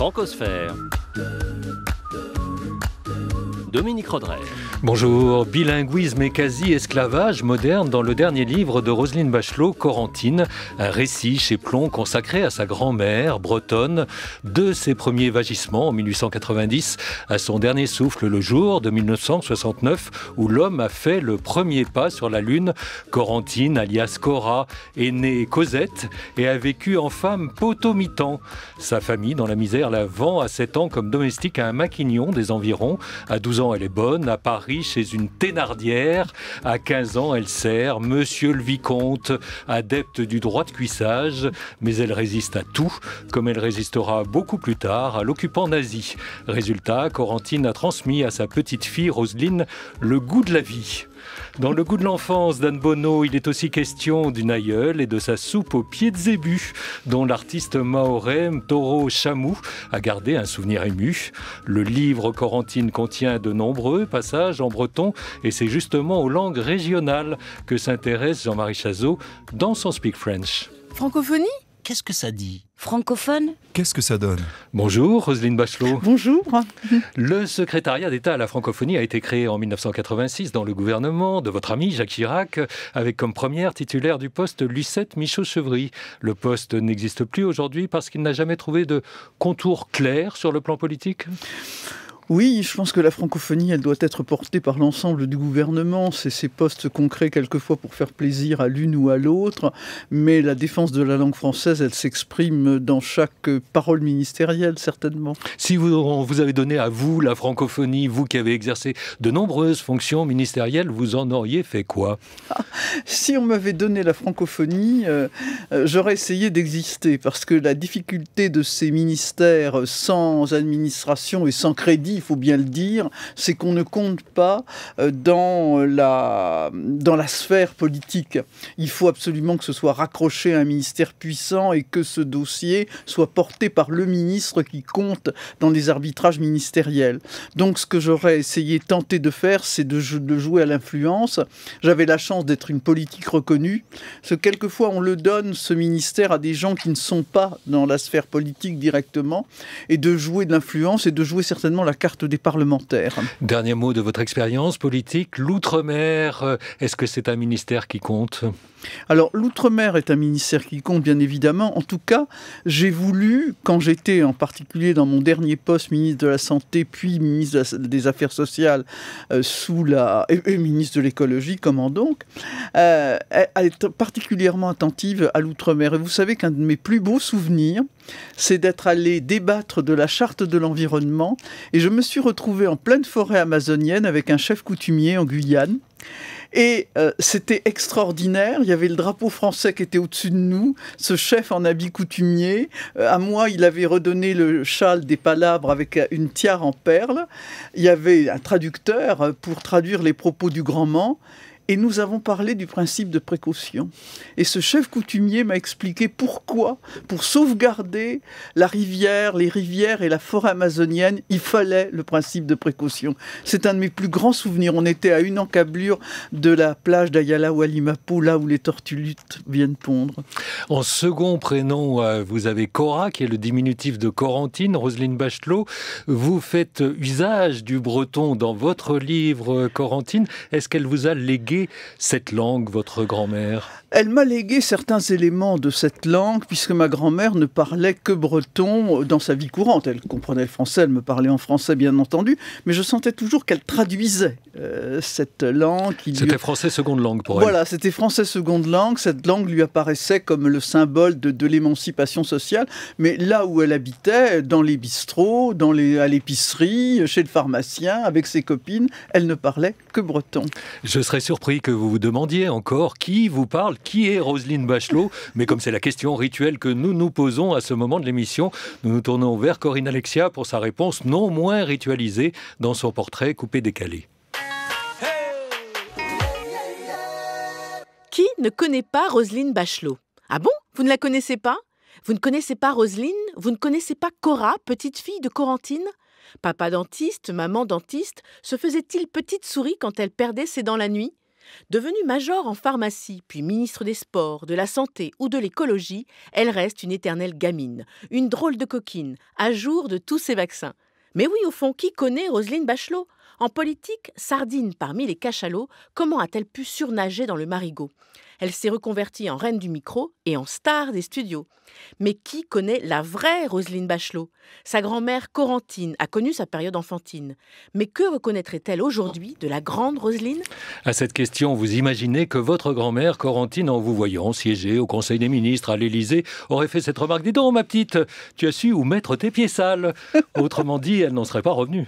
Francosphère. Dominique Rodret. Bonjour, bilinguisme et quasi-esclavage moderne dans le dernier livre de Roselyne Bachelot, Corentine, un récit chez Plomb consacré à sa grand-mère bretonne, de ses premiers vagissements en 1890 à son dernier souffle le jour de 1969 où l'homme a fait le premier pas sur la Lune. Corentine, alias Cora, est née Cosette et a vécu en femme potomitan. Sa famille, dans la misère, la vend à 7 ans comme domestique à un maquignon des environs. À 12 ans, elle est bonne, à Paris, chez une Thénardière. À 15 ans, elle sert Monsieur le Vicomte, adepte du droit de cuissage, mais elle résiste à tout, comme elle résistera beaucoup plus tard à l'occupant nazi. Résultat, Corentine a transmis à sa petite fille Roselyne le goût de la vie. Dans Le goût de l'enfance d'Anne Bono, il est aussi question d'une aïeule et de sa soupe aux pieds de dont l'artiste Maoré Toro Chamou a gardé un souvenir ému. Le livre Corentine contient de nombreux passages en breton et c'est justement aux langues régionales que s'intéresse Jean-Marie Chazot dans son Speak French. Francophonie Qu'est-ce que ça dit Francophone Qu'est-ce que ça donne Bonjour, Roselyne Bachelot. Bonjour. Le secrétariat d'État à la francophonie a été créé en 1986 dans le gouvernement de votre ami Jacques Chirac, avec comme première titulaire du poste Lucette Michaud-Chevry. Le poste n'existe plus aujourd'hui parce qu'il n'a jamais trouvé de contour clair sur le plan politique oui, je pense que la francophonie, elle doit être portée par l'ensemble du gouvernement. C'est ces postes concrets quelquefois pour faire plaisir à l'une ou à l'autre, mais la défense de la langue française, elle s'exprime dans chaque parole ministérielle, certainement. Si vous, vous avez donné à vous la francophonie, vous qui avez exercé de nombreuses fonctions ministérielles, vous en auriez fait quoi ah, Si on m'avait donné la francophonie, euh, euh, j'aurais essayé d'exister, parce que la difficulté de ces ministères sans administration et sans crédit, il faut bien le dire, c'est qu'on ne compte pas euh, dans la, dans la sphère politique. Il faut absolument que ce soit raccroché à un ministère puissant et que ce dossier soit porté par le ministre qui compte dans les arbitrages ministériels. Donc ce que j'aurais essayé, tenté de faire, c'est de, jouer à l'influence. J'avais la chance d'être une politique reconnue. Ce quelquefois on le donne, ce ministère, à des gens qui ne sont pas dans la sphère politique directement, et de jouer de l'influence et de jouer certainement la carte des parlementaires. Dernier mot de votre expérience politique, l'outre-mer, euh, est-ce que c'est un ministère qui compte alors, l'outre-mer est un ministère qui compte, bien évidemment. En tout cas, j'ai voulu, quand j'étais en particulier dans mon dernier poste ministre de la Santé, puis ministre des Affaires sociales, euh, sous la, et, ministre de l'écologie, comment donc, être euh, particulièrement attentive à l'outre-mer. Et vous savez qu'un de mes plus beaux souvenirs, c'est d'être allé débattre de la charte de l'environnement. Et je me je me suis retrouvé en pleine forêt amazonienne avec un chef coutumier en Guyane. Et euh, c'était extraordinaire. Il y avait le drapeau français qui était au-dessus de nous, ce chef en habit coutumier. Euh, à moi, il avait redonné le châle des palabres avec euh, une tiare en perles. Il y avait un traducteur pour traduire les propos du grand mant et nous avons parlé du principe de précaution. Et ce chef coutumier m'a expliqué pourquoi, pour sauvegarder la rivière, les rivières et la forêt amazonienne, il fallait le principe de précaution. C'est un de mes plus grands souvenirs. On était à une encablure de la plage d'Ayala ou Alimapo, là où les tortues viennent pondre. En second prénom, euh, vous avez Cora, qui est le diminutif de Corentine, Roselyne Bachelot. Vous faites usage du breton dans votre livre, euh, Corentine. Est-ce qu'elle vous a légué cette langue, votre grand-mère elle m'a légué certains éléments de cette langue, puisque ma grand-mère ne parlait que breton dans sa vie courante. Elle comprenait le français, elle me parlait en français, bien entendu, mais je sentais toujours qu'elle traduisait euh, cette langue. C'était français seconde langue pour elle. Voilà, c'était français seconde langue. Cette langue lui apparaissait comme le symbole de, l'émancipation sociale, mais là où elle habitait, dans les bistrots, à l'épicerie, chez le pharmacien, avec ses copines, elle ne parlait que breton. Je serais surpris que vous vous demandiez encore qui vous parle qui est Roselyne Bachelot Mais comme c'est la question rituelle que nous nous posons à ce moment de l'émission, nous nous tournons vers Corinne Alexia pour sa réponse non moins ritualisée dans son portrait coupé-décalé. Qui ne connaît pas Roselyne Bachelot Ah bon Vous ne la connaissez pas Vous ne connaissez pas Roselyne Vous ne connaissez pas Cora, petite fille de Corentine Papa dentiste, maman dentiste, se faisait-il petite souris quand elle perdait ses dents la nuit Devenue major en pharmacie, puis ministre des Sports, de la Santé ou de l'écologie, elle reste une éternelle gamine, une drôle de coquine, à jour de tous ses vaccins. Mais oui, au fond, qui connaît Roselyne Bachelot En politique, sardine parmi les cachalots, comment a-t-elle pu surnager dans le marigot elle s'est reconvertie en reine du micro et en star des studios. Mais qui connaît la vraie Roselyne Bachelot Sa grand-mère Corentine a connu sa période enfantine. Mais que reconnaîtrait-elle aujourd'hui de la grande Roselyne À cette question, vous imaginez que votre grand-mère Corentine, en vous voyant siéger au Conseil des ministres à l'Élysée, aurait fait cette remarque Dis donc, ma petite, tu as su où mettre tes pieds sales. Autrement dit, elle n'en serait pas revenue.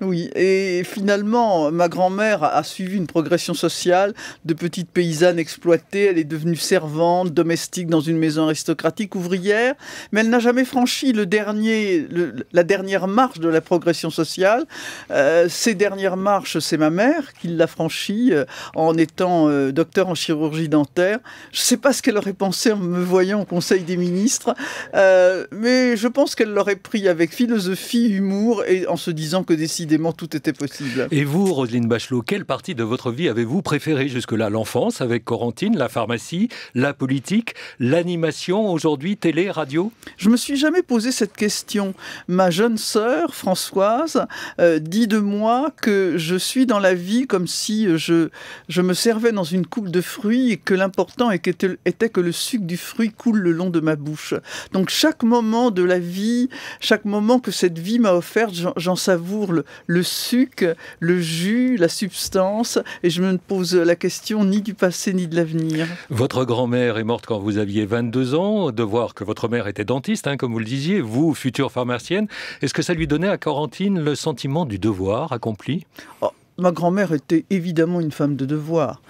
Oui, et finalement, ma grand-mère a suivi une progression sociale de petite paysanne exploitée elle est devenue servante, domestique dans une maison aristocratique, ouvrière, mais elle n'a jamais franchi le dernier, la dernière marche de la progression sociale. Euh, ces dernières marches, c'est ma mère qui l'a franchie euh, en étant euh, docteur en chirurgie dentaire. Je ne sais pas ce qu'elle aurait pensé en me voyant au Conseil des ministres, mais je pense qu'elle l'aurait pris avec philosophie, humour et en se disant que décidément tout était possible. Et vous, Roselyne Bachelot, quelle partie de votre vie avez-vous préférée jusque-là L'enfance avec Corentine la pharmacie, la politique, l'animation aujourd'hui, télé, radio Je me suis jamais posé cette question. Ma jeune sœur, Françoise, euh, dit de moi que je suis dans la vie comme si je, je me servais dans une coupe de fruits et que l'important était, que le sucre du fruit coule le long de ma bouche. Donc chaque moment de la vie, chaque moment que cette vie m'a offert, j'en savoure le, sucre, le jus, la substance, et je me pose la question ni du passé ni de l'avenir. Votre grand-mère est morte quand vous aviez 22 ans, de voir que votre mère était dentiste, hein, comme vous le disiez, vous, future pharmacienne. Est-ce que ça lui donnait à Corentine le sentiment du devoir accompli oh, ma grand-mère était évidemment une femme de devoir.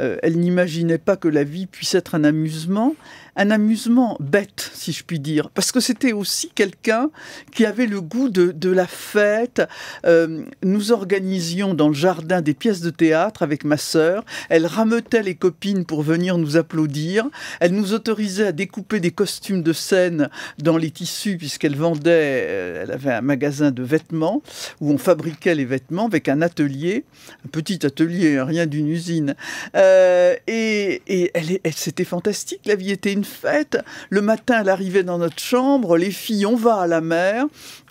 Euh, elle n'imaginait pas que la vie puisse être un amusement un amusement bête, si je puis dire, parce que c'était aussi quelqu'un qui avait le goût de, de la fête. Euh, nous organisions dans le jardin des pièces de théâtre avec ma sœur. Elle rameutait les copines pour venir nous applaudir. Elle nous autorisait à découper des costumes de scène dans les tissus, puisqu'elle vendait, euh, elle avait un magasin de vêtements où on fabriquait les vêtements avec un atelier, un petit atelier, rien d'une usine. Euh, et, et elle, elle c'était fantastique, la vie était une fête. Le matin, elle arrivait dans notre chambre, les filles, on va à la mer,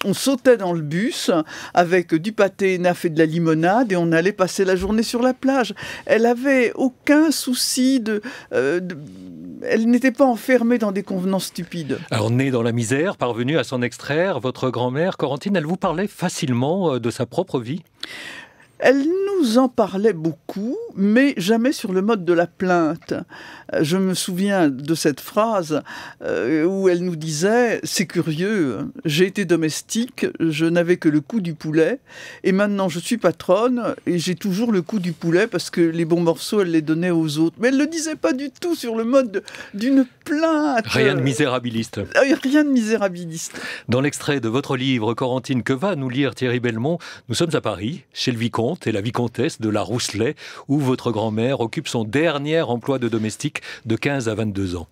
on sautait dans le bus avec du pâté naf et de la limonade et on allait passer la journée sur la plage. Elle avait aucun souci de... Euh, elle n'était pas enfermée dans des convenances stupides. Alors, née dans la misère, parvenue à s'en extraire, votre grand-mère, Corentine, elle vous parlait facilement euh, de sa propre vie elle nous en parlait beaucoup, mais jamais sur le mode de la plainte. Je me souviens de cette phrase euh, où elle nous disait ⁇ C'est curieux, j'ai été domestique, je n'avais que le coup du poulet, et maintenant je suis patronne, et j'ai toujours le coup du poulet parce que les bons morceaux, elle les donnait aux autres. Mais elle ne le disait pas du tout sur le mode d'une plainte. Rien de misérabiliste. Euh, euh, rien de misérabiliste. Dans l'extrait de votre livre, Corentine, que va nous lire Thierry Belmont Nous sommes à Paris, chez le Vicomte et la vicomtesse de la Rousselet, où votre grand-mère occupe son dernier emploi de domestique de 15 à 22 ans.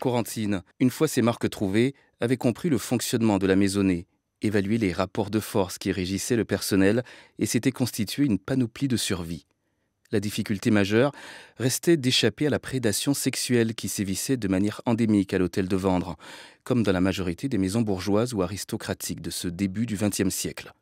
Corentine, une fois ses marques trouvées, avait compris le fonctionnement de la maisonnée, évalué les rapports de force qui régissaient le personnel et s'était constitué une panoplie de survie. La difficulté majeure restait d'échapper à la prédation sexuelle qui sévissait de manière endémique à l'hôtel de Vendre, comme dans la majorité des maisons bourgeoises ou aristocratiques de ce début du XXe siècle.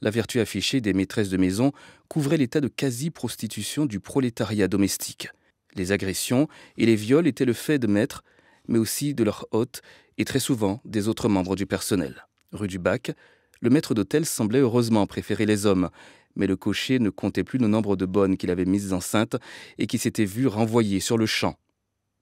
La vertu affichée des maîtresses de maison couvrait l'état de quasi-prostitution du prolétariat domestique. Les agressions et les viols étaient le fait de maîtres, mais aussi de leurs hôtes et très souvent des autres membres du personnel. Rue du Bac, le maître d'hôtel semblait heureusement préférer les hommes, mais le cocher ne comptait plus le nombre de bonnes qu'il avait mises enceintes et qui s'étaient vues renvoyées sur le champ.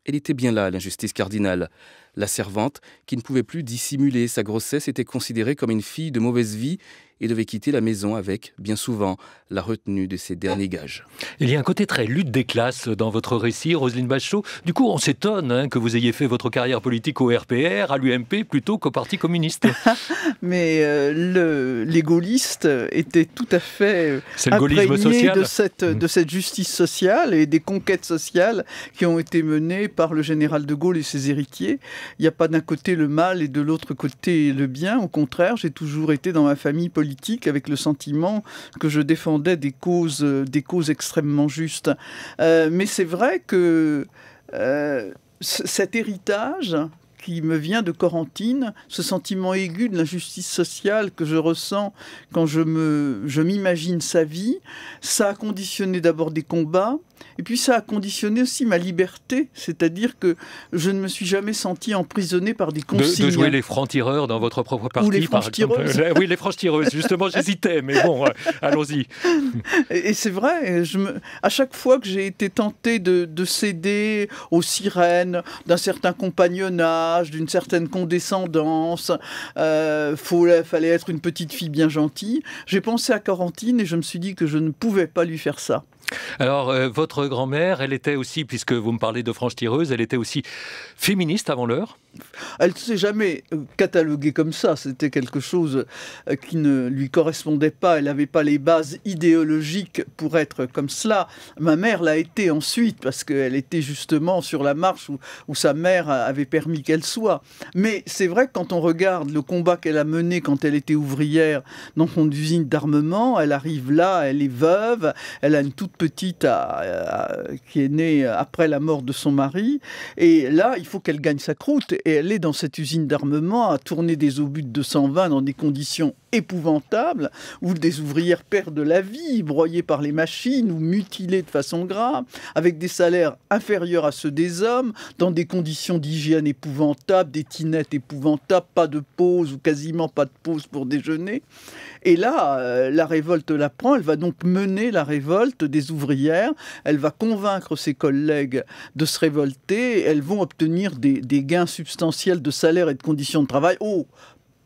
Elle était bien là, l'injustice cardinale. La servante, qui ne pouvait plus dissimuler sa grossesse, était considérée comme une fille de mauvaise vie il devait quitter la maison avec, bien souvent, la retenue de ses derniers gages. Il y a un côté très lutte des classes dans votre récit, Roselyne Bachot. Du coup, on s'étonne hein, que vous ayez fait votre carrière politique au RPR, à l'UMP, plutôt qu'au Parti communiste. Mais euh, le, les gaullistes étaient tout à fait euh, imprégnés de cette, mmh. de cette justice sociale et des conquêtes sociales qui ont été menées par le général de Gaulle et ses héritiers. Il n'y a pas d'un côté le mal et de l'autre côté le bien. Au contraire, j'ai toujours été dans ma famille politique avec le sentiment que je défendais des causes, euh, des causes extrêmement justes. Euh, mais c'est vrai que euh, cet héritage qui me vient de Corentine, ce sentiment aigu de l'injustice sociale que je ressens quand je me je m'imagine sa vie, ça a conditionné d'abord des combats, et puis ça a conditionné aussi ma liberté, c'est-à-dire que je ne me suis jamais senti emprisonné par des consignes. De, jouer les francs-tireurs dans votre propre parti. Ou les francs euh, oui, les francs-tireuses, justement, j'hésitais, mais bon, euh, allons-y. Et, c'est vrai, à chaque fois que j'ai été tenté de, céder aux sirènes d'un certain compagnonnage, d'une certaine condescendance, euh, fallait être une petite fille bien gentille, j'ai pensé à Corentine et je me suis dit que je ne pouvais pas lui faire ça. Alors, euh, votre grand-mère, elle était aussi, puisque vous me parlez de Franche Tireuse, elle était aussi féministe avant l'heure elle ne s'est jamais euh, cataloguée comme ça. C'était quelque chose euh, qui ne lui correspondait pas. Elle n'avait pas les bases idéologiques pour être comme cela. Ma mère l'a été ensuite parce qu'elle était justement sur la marche où, sa mère avait permis qu'elle soit. Mais c'est vrai que quand on regarde le combat qu'elle a mené quand elle était ouvrière dans son usine d'armement, elle arrive là, elle est veuve, elle a une toute petite euh, qui est née après la mort de son mari. Et là, il faut qu'elle gagne sa croûte et elle est dans cette usine d'armement à tourner des obus de 220 dans des conditions épouvantable, où des ouvrières perdent la vie, broyées par les machines ou mutilées de façon grave, avec des salaires inférieurs à ceux des hommes, dans des conditions d'hygiène épouvantables, des tinettes épouvantables, pas de pause ou quasiment pas de pause pour déjeuner. Et là, euh, la révolte la prend, elle va donc mener la révolte des ouvrières, elle va convaincre ses collègues de se révolter, elles vont obtenir des, gains substantiels de salaire et de conditions de travail. Oh,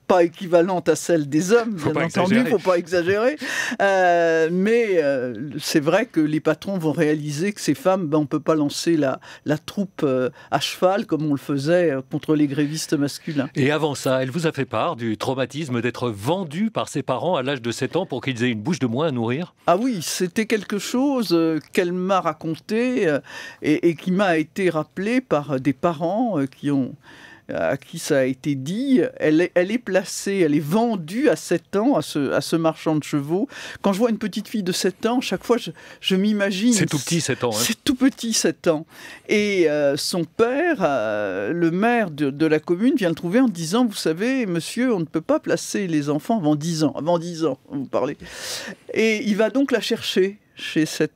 pas équivalente à celle des hommes, bien entendu, il faut pas exagérer. Euh, mais euh, c'est vrai que les patrons vont réaliser que ces femmes, on ben, on peut pas lancer la, troupe euh, à cheval comme on le faisait contre les grévistes masculins. Et avant ça, elle vous a fait part du traumatisme d'être vendue par ses parents à l'âge de 7 ans pour qu'ils aient une bouche de moins à nourrir Ah oui, c'était quelque chose qu'elle m'a raconté et, et qui m'a été rappelé par des parents qui ont à qui ça a été dit, elle est, elle est placée, elle est vendue à 7 ans à ce, marchand de chevaux. Quand je vois une petite fille de 7 ans, chaque fois je, m'imagine... C'est tout petit 7 ans. Hein. C'est tout petit 7 ans. Et euh, son père, euh, le maire de, de, la commune, vient le trouver en disant, vous savez, monsieur, on ne peut pas placer les enfants avant 10 ans. Avant 10 ans, vous parlez. Et il va donc la chercher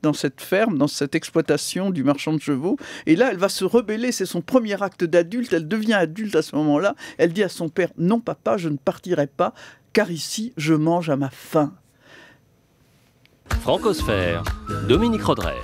dans cette ferme, dans cette exploitation du marchand de chevaux. Et là, elle va se rebeller. C'est son premier acte d'adulte. Elle devient adulte à ce moment-là. Elle dit à son père Non, papa, je ne partirai pas, car ici, je mange à ma faim. Francosphère, Dominique Rodret.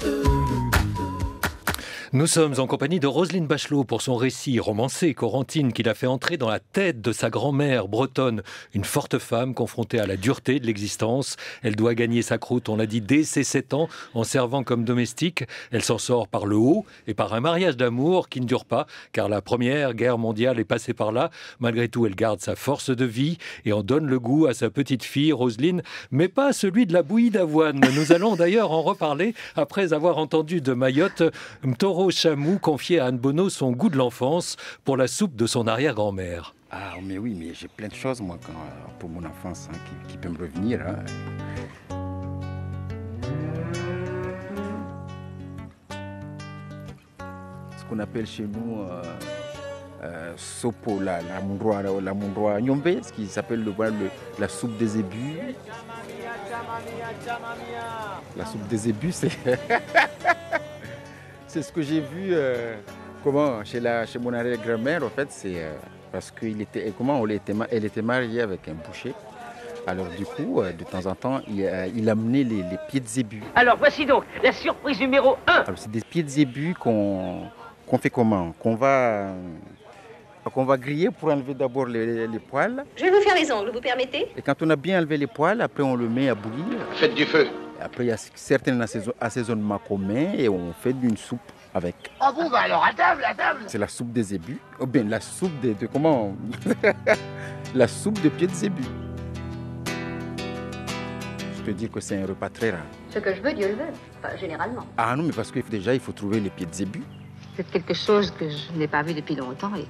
Nous sommes en compagnie de Roselyne Bachelot pour son récit romancé Corentine qui l'a fait entrer dans la tête de sa grand-mère bretonne, une forte femme confrontée à la dureté de l'existence. Elle doit gagner sa croûte, on l'a dit, dès ses 7 ans en servant comme domestique. Elle s'en sort par le haut et par un mariage d'amour qui ne dure pas car la première guerre mondiale est passée par là. Malgré tout, elle garde sa force de vie et en donne le goût à sa petite fille Roselyne, mais pas celui de la bouillie d'avoine. Nous allons d'ailleurs en reparler après avoir entendu de Mayotte Mtoro Chamou confiait à Anne Bonneau son goût de l'enfance pour la soupe de son arrière-grand-mère. Ah, mais oui, mais j'ai plein de choses, moi, euh, pour mon enfance, hein, qui, qui, peut me revenir. Hein. Ce qu'on appelle chez nous euh, euh, sopo, la, la la, nyombe, ce qui s'appelle le, la soupe des ébus. La soupe des ébus, c'est. C'est ce que j'ai vu euh, comment, chez, la, chez mon arrière-grand-mère, en fait, c'est euh, parce qu'elle était, comment, était, elle était mariée avec un boucher. Alors du coup, euh, de temps en temps, il, il amenait les, pieds de zébu. Alors voici donc la surprise numéro 1. C'est des pieds de zébu qu'on fait comment Qu'on va, qu'on va griller pour enlever d'abord les, les, poils. Je vais vous faire les ongles, vous permettez Et quand on a bien enlevé les poils, après on le met à bouillir. Faites du feu. Après, il y a certains assaisonnements communs et on fait une soupe avec. Ah bon, bah alors à table, à table C'est la soupe des zébus. Ou oh, bien la soupe des. De, comment La soupe de pieds de zébu. Je peux dire que c'est un repas très rare. Ce que je veux, Dieu le veut. généralement. Ah non, mais parce que déjà, il faut trouver les pieds de zébu. C'est quelque chose que je n'ai pas vu depuis longtemps et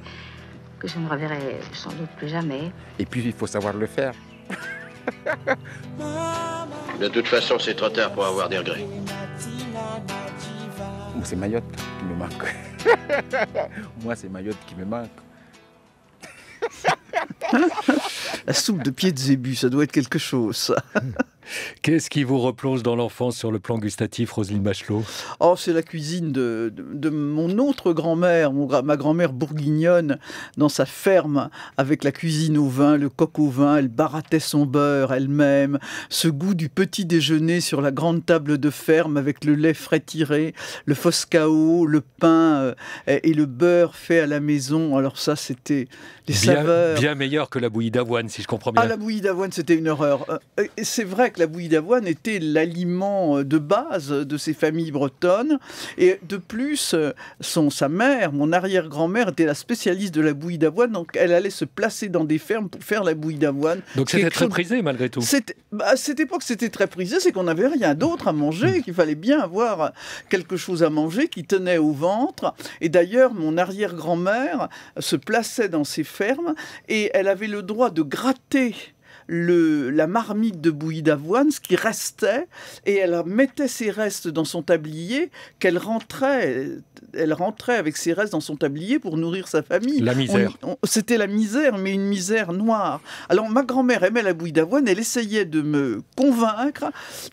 que je ne reverrai sans doute plus jamais. Et puis, il faut savoir le faire. De toute façon, c'est trop tard pour avoir des regrets. C'est Mayotte qui me manque. Moi, c'est Mayotte qui me manque. La soupe de pied de zébu, ça doit être quelque chose. Qu'est-ce qui vous replonge dans l'enfance sur le plan gustatif, Roselyne Bachelot Oh, c'est la cuisine de, mon autre grand-mère, ma grand-mère bourguignonne, dans sa ferme, avec la cuisine au vin, le coq au vin, elle baratait son beurre elle-même, ce goût du petit déjeuner sur la grande table de ferme avec le lait frais tiré, le foscao, le pain euh, et le beurre fait à la maison. Alors ça, c'était les saveurs. Bien meilleur que la bouillie d'avoine, si je comprends ah, bien. Ah, la bouillie d'avoine, c'était une horreur. Euh, c'est vrai que la bouillie d'avoine était l'aliment euh, de base de ces familles bretonnes. Et de plus, euh, son, sa mère, mon arrière-grand-mère, était la spécialiste de la bouillie d'avoine. Donc elle allait se placer dans des fermes pour faire la bouillie d'avoine. Donc c'était très prisé malgré tout. Bah, à cette époque, c'était très prisé. C'est qu'on n'avait rien d'autre à manger, hmm. qu'il fallait bien avoir quelque chose à manger qui tenait au ventre. Et d'ailleurs, mon arrière-grand-mère se plaçait dans ces fermes et elle avait le droit de gratter la marmite de bouillie d'avoine, ce qui restait, et elle mettait ses restes dans son tablier, qu'elle rentrait, elle rentrait avec ses restes dans son tablier pour nourrir sa famille. La misère. C'était la misère, mais une misère noire. Alors ma grand-mère aimait la bouillie d'avoine, elle essayait de me convaincre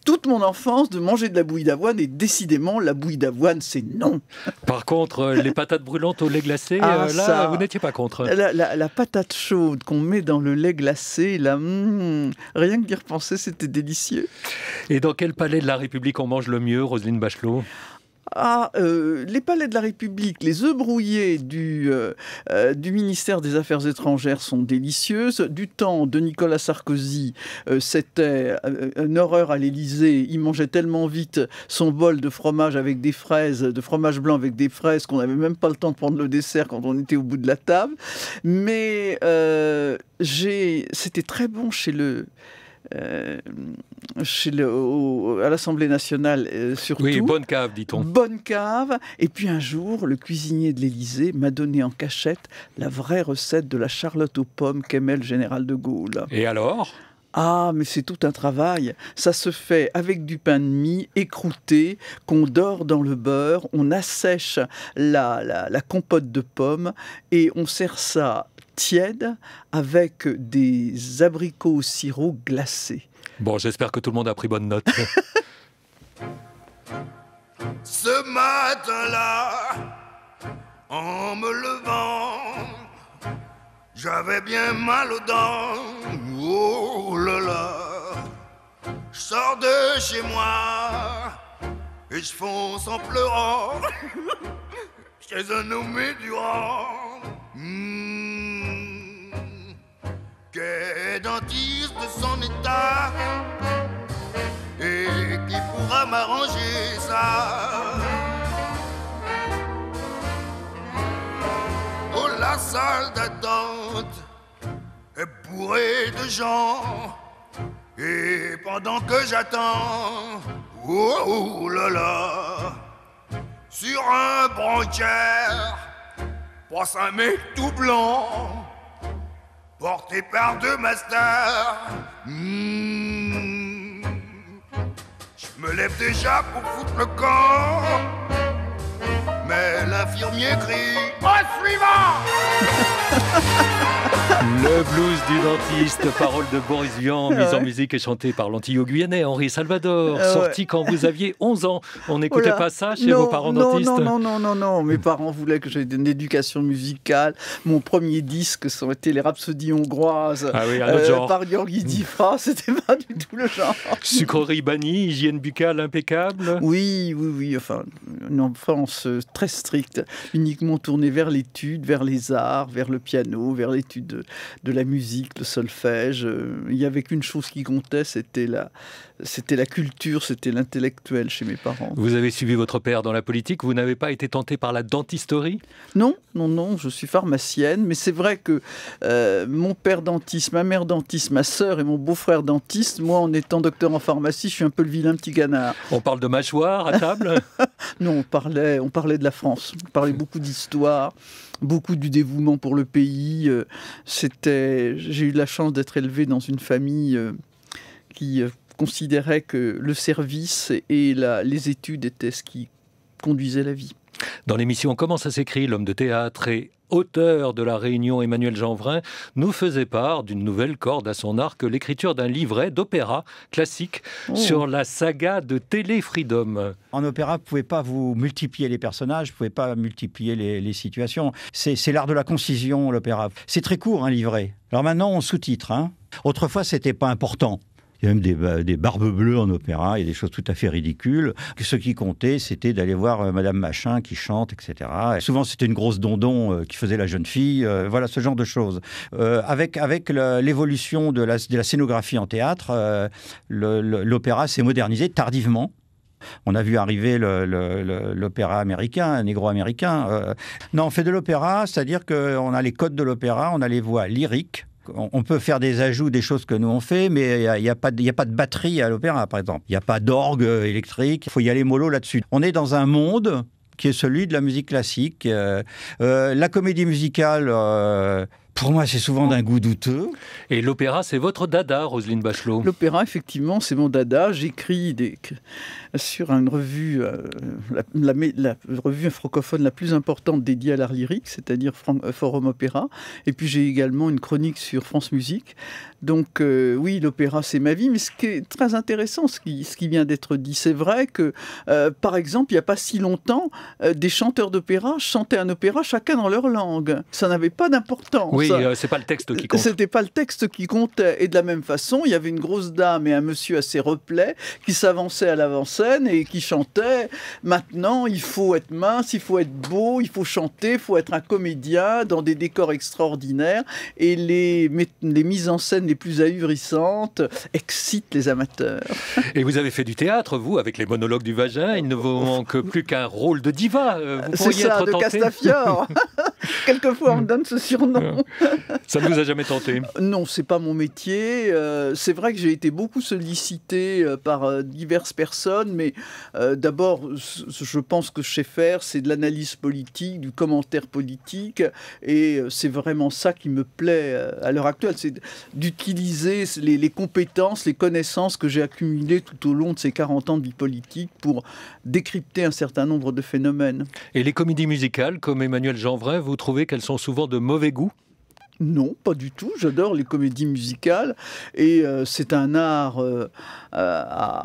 toute mon enfance de manger de la bouillie d'avoine, et décidément, la bouillie d'avoine, c'est non. Par contre, euh, les patates brûlantes au lait glacé, ah, euh, là, vous n'étiez pas contre. La, patate chaude qu'on met dans le lait glacé, là, hmm, Hmm. rien que d'y repenser, c'était délicieux. Et dans quel palais de la République on mange le mieux, Roselyne Bachelot à euh, les palais de la République, les œufs brouillés euh, euh, du, ministère des Affaires étrangères sont délicieuses. Du temps de Nicolas Sarkozy, c'était une horreur à l'Élysée. Il mangeait tellement vite son bol de fromage avec des fraises, de fromage blanc avec des fraises, qu'on n'avait même pas le temps de prendre le dessert quand on était au bout de la table. Mais c'était très bon chez le euh, chez à l'Assemblée nationale euh, surtout. Oui, bonne cave, dit-on. Bonne cave. Et puis un jour, le cuisinier de l'Élysée m'a donné en cachette la vraie recette de la charlotte aux pommes qu'aimait le général de Gaulle. Et alors ah, mais c'est tout un travail. Ça se fait avec du pain de mie écrouté qu'on dort dans le beurre, on assèche la, la, la compote de pommes et on sert ça tiède avec des abricots au sirop glacés. Bon, j'espère que tout le monde a pris bonne note. Ce matin-là, en me levant, j'avais bien mal aux dents. Oh là là, je sors de chez moi et je fonce en pleurant chez un homme du Mmh. dentiste de son état et qui pourra m'arranger ça. Oh, la salle d'attente est bourrée de gens et pendant que j'attends, oh, oh là là, sur un bancier passe un mec tout blanc porté par deux masters. Hmm. Je me lève déjà pour foutre le camp. Le blues du dentiste, parole de Boris Vian, mise en musique et chantée par l'antillo-guyanais Henri Salvador, sorti quand vous aviez 11 ans. On n'écoutait pas ça chez vos parents dentistes Non, non, non, non, non. Mes parents voulaient que j'aie une éducation musicale. Mon premier disque, ça aurait été les Rhapsodies hongroises ah oui, euh, par Yorgi Difra. Hmm. C'était pas du tout le genre. Sucrerie bannie, hygiène buccale impeccable. Oui, oui, oui. Enfin, une enfance euh, très stricte, uniquement tournée vers l'étude, vers les arts, vers le piano, vers l'étude de, de, la musique, le solfège. Euh, il n'y avait qu'une chose qui comptait, c'était la, c'était la culture, c'était l'intellectuel chez mes parents. Vous avez suivi votre père dans la politique, vous n'avez pas été tenté par la dentisterie Non, non, non, je suis pharmacienne, mais c'est vrai que euh, mon père dentiste, ma mère dentiste, ma sœur et mon beau-frère dentiste, moi en étant docteur en pharmacie, je suis un peu le vilain petit canard. On parle de mâchoire à table Non, on parlait, on parlait de la France, on parlait beaucoup d'histoire beaucoup du dévouement pour le pays. Euh, c'était, j'ai eu la chance d'être élevé dans une famille euh, qui considérait que le service et les études étaient ce qui conduisait la vie. Dans l'émission Comment ça s'écrit, l'homme de théâtre et auteur de La Réunion, Emmanuel Janvrin, nous faisait part d'une nouvelle corde à son arc, l'écriture d'un livret d'opéra classique oh. sur la saga de Télé Freedom. En opéra, vous ne pouvez pas vous multiplier les personnages, vous ne pouvez pas multiplier les, situations. C'est l'art de la concision, l'opéra. C'est très court, un livret. Alors maintenant, on sous-titre. Hein Autrefois, c'était pas important. Il y a même des, barbes bleues en opéra, il y a des choses tout à fait ridicules. Ce qui comptait, c'était d'aller voir euh, Madame Machin qui chante, etc. souvent, c'était une grosse dondon euh, qui faisait la jeune fille, euh, voilà ce genre de choses. avec avec l'évolution de la, de la, scénographie en théâtre, l'opéra s'est modernisé tardivement. On a vu arriver l'opéra américain, négro-américain. non, on fait de l'opéra, c'est-à-dire qu'on a les codes de l'opéra, on a les voix lyriques, on peut faire des ajouts, des choses que nous on fait, mais il n'y a, a, pas de batterie à l'opéra, par exemple. Il n'y a pas d'orgue euh, électrique. Il faut y aller mollo là-dessus. On est dans un monde qui est celui de la musique classique. Euh, euh, la comédie musicale pour moi, c'est souvent d'un goût douteux. Et l'opéra, c'est votre dada, Roselyne Bachelot L'opéra, effectivement, c'est mon dada. J'écris des... sur une revue, euh, la, revue francophone la plus importante dédiée à l'art lyrique, c'est-à-dire euh, Forum Opéra. Et puis j'ai également une chronique sur France Musique. Donc euh, oui, l'opéra, c'est ma vie. Mais ce qui est très intéressant, ce qui, ce qui vient d'être dit, c'est vrai que, par exemple, il n'y a pas si longtemps, des chanteurs d'opéra chantaient un opéra chacun dans leur langue. Ça n'avait pas d'importance. Oui. Euh, c'est pas le texte qui compte. C'était pas le texte qui comptait. Et de la même façon, il y avait une grosse dame et un monsieur assez replets qui s'avançaient à l'avant-scène et qui chantait Maintenant, il faut être mince, il faut être beau, il faut chanter, il faut être un comédien dans des décors extraordinaires. Et les, les mises en scène les plus ahurissantes excitent les amateurs. Et vous avez fait du théâtre, vous, avec les monologues du vagin. Il ne vous manque plus qu'un rôle de diva. Euh, c'est pourriez ça, être de Quelquefois, on me mm. donne ce surnom. Ça ne vous a jamais tenté Non, c'est pas mon métier. Euh, c'est vrai que j'ai été beaucoup sollicité euh, par euh, diverses personnes, mais d'abord, je pense que je sais faire, c'est de l'analyse politique, du commentaire politique, et c'est vraiment ça qui me plaît à l'heure actuelle, c'est d'utiliser les, les compétences, les connaissances que j'ai accumulées tout au long de ces 40 ans de vie politique pour décrypter un certain nombre de phénomènes. Et les comédies musicales, comme Emmanuel Jeanvray, vous vous trouvez qu'elles sont souvent de mauvais goût non, pas du tout. J'adore les comédies musicales et euh, c'est un art euh, euh,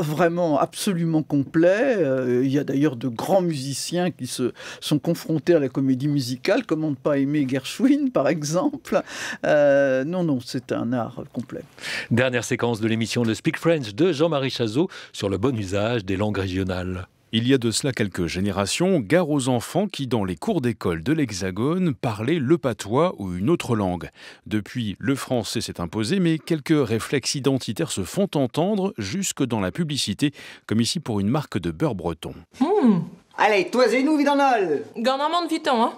vraiment absolument complet. il y a d'ailleurs de grands musiciens qui se sont confrontés à la comédie musicale, comment ne pas aimer Gershwin par exemple. non, non, c'est un art complet. Dernière séquence de l'émission Le Speak French de Jean-Marie Chazot sur le bon usage des langues régionales. Il y a de cela quelques générations, gare aux enfants qui, dans les cours d'école de l'Hexagone, parlaient le patois ou une autre langue. Depuis, le français s'est imposé, mais quelques réflexes identitaires se font entendre jusque dans la publicité, comme ici pour une marque de beurre breton. Hmm. Allez, toi nous, Vidanol Gardons un de hein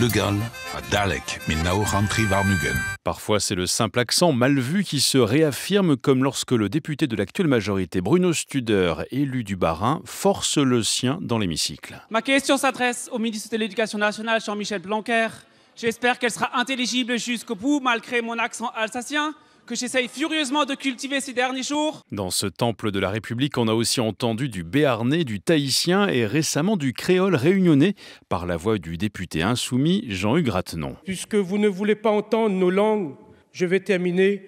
le à Parfois, c'est le simple accent mal vu qui se réaffirme, comme lorsque le député de l'actuelle majorité, Bruno Studer, élu du Bas-Rhin, force le sien dans l'hémicycle. Ma question s'adresse au ministre de l'Éducation nationale, Jean-Michel Blanquer. J'espère qu'elle sera intelligible jusqu'au bout, malgré mon accent alsacien que j'essaye furieusement de cultiver ces derniers jours. Dans ce temple de la République, on a aussi entendu du béarnais, du tahitien et récemment du créole réunionnais par la voix du député insoumis Jean-Hugues Ratenon. Puisque vous ne voulez pas entendre nos langues, je vais terminer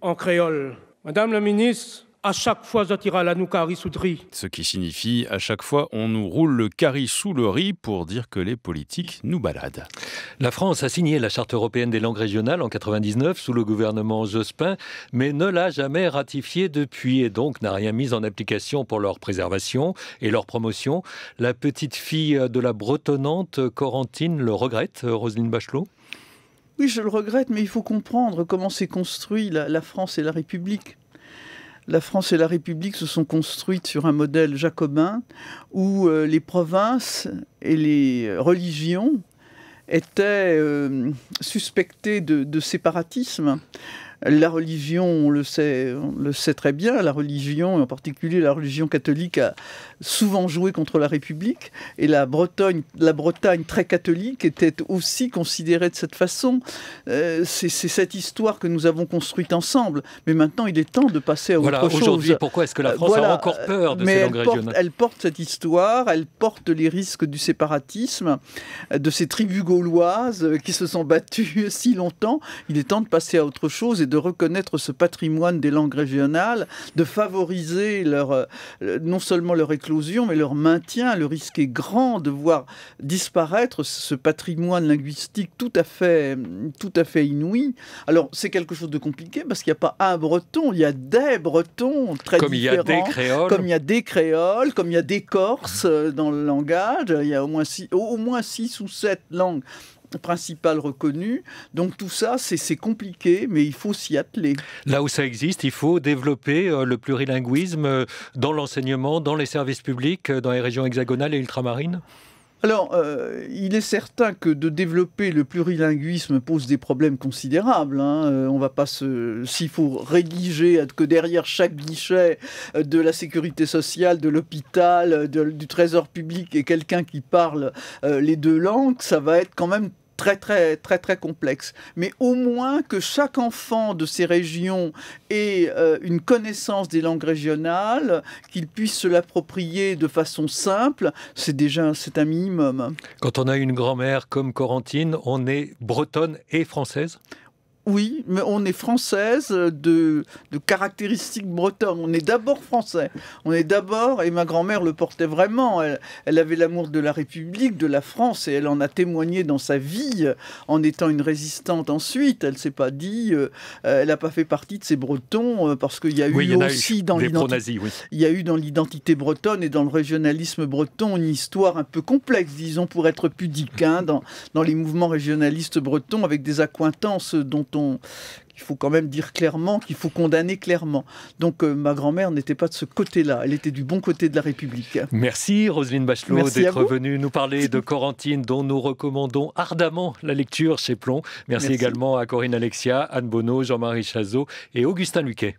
en créole. Madame la ministre, à chaque fois la nous Ce qui signifie à chaque fois on nous roule le carie sous le riz pour dire que les politiques nous baladent. La France a signé la Charte européenne des langues régionales en 99 sous le gouvernement Jospin, mais ne l'a jamais ratifiée depuis et donc n'a rien mis en application pour leur préservation et leur promotion. La petite fille de la bretonnante Corentine le regrette, Roselyne Bachelot. Oui, je le regrette, mais il faut comprendre comment s'est construit la France et la République la France et la République se sont construites sur un modèle jacobin où euh, les provinces et les religions étaient euh, suspectées de, séparatisme. La religion, on le sait, très bien, la religion, en particulier la religion catholique, a souvent joué contre la République. Et la Bretagne, la Bretagne très catholique, était aussi considérée de cette façon. Euh, c'est cette histoire que nous avons construite ensemble. Mais maintenant, il est temps de passer à autre chose. Aujourd'hui, pourquoi est-ce que la France a encore peur de Mais ces langues elle porte, cette histoire, elle porte les risques du séparatisme, de ces tribus gauloises qui se sont battues si longtemps. Il est temps de passer à autre chose de reconnaître ce patrimoine des langues régionales, de favoriser leur, euh, non seulement leur éclosion, mais leur maintien. Le risque est grand de voir disparaître ce patrimoine linguistique tout à fait, tout à fait inouï. Alors, c'est quelque chose de compliqué parce qu'il n'y a pas un breton, il y a des bretons très comme différents. des créoles. Comme il y a des créoles, comme il y a des corses euh, dans le langage. Il y a au moins six, au moins six ou sept langues principal reconnu. Donc tout ça, c'est compliqué, mais il faut s'y atteler. Là où ça existe, il faut développer euh, le plurilinguisme euh, dans l'enseignement, dans les services publics, euh, dans les régions hexagonales et ultramarines alors, il est certain que de développer le plurilinguisme pose des problèmes considérables. Hein. ne on va pas se, s'il faut rédiger que derrière chaque guichet de la sécurité sociale, de l'hôpital, du trésor public et quelqu'un qui parle les deux langues, ça va être quand même très très très très complexe. Mais au moins que chaque enfant de ces régions ait euh, une connaissance des langues régionales, qu'il puisse se l'approprier de façon simple, c'est déjà c'est un minimum. Quand on a une grand-mère comme Corentine, on est bretonne et française oui, mais on est française de, caractéristiques bretonnes. On est d'abord français. On est d'abord, et ma grand-mère le portait vraiment. Elle, avait l'amour de la République, de la France, et elle en a témoigné dans sa vie en étant une résistante ensuite. Elle s'est pas dit, euh, elle n'a pas fait partie de ces Bretons euh, parce qu'il y a eu aussi dans l'identité, eu dans l'identité bretonne et dans le régionalisme breton une histoire un peu complexe, disons pour être pudique, hein, dans, dans les mouvements régionalistes bretons avec des accointances dont qu'il il faut quand même dire clairement, qu'il faut condamner clairement. Donc euh, ma grand-mère n'était pas de ce côté-là, elle était du bon côté de la République. Merci Roselyne Bachelot d'être venue nous parler de Corentine, dont nous recommandons ardemment la lecture chez Plomb. Merci, également à Corinne Alexia, Anne Bonneau, Jean-Marie Chazot et Augustin Luquet.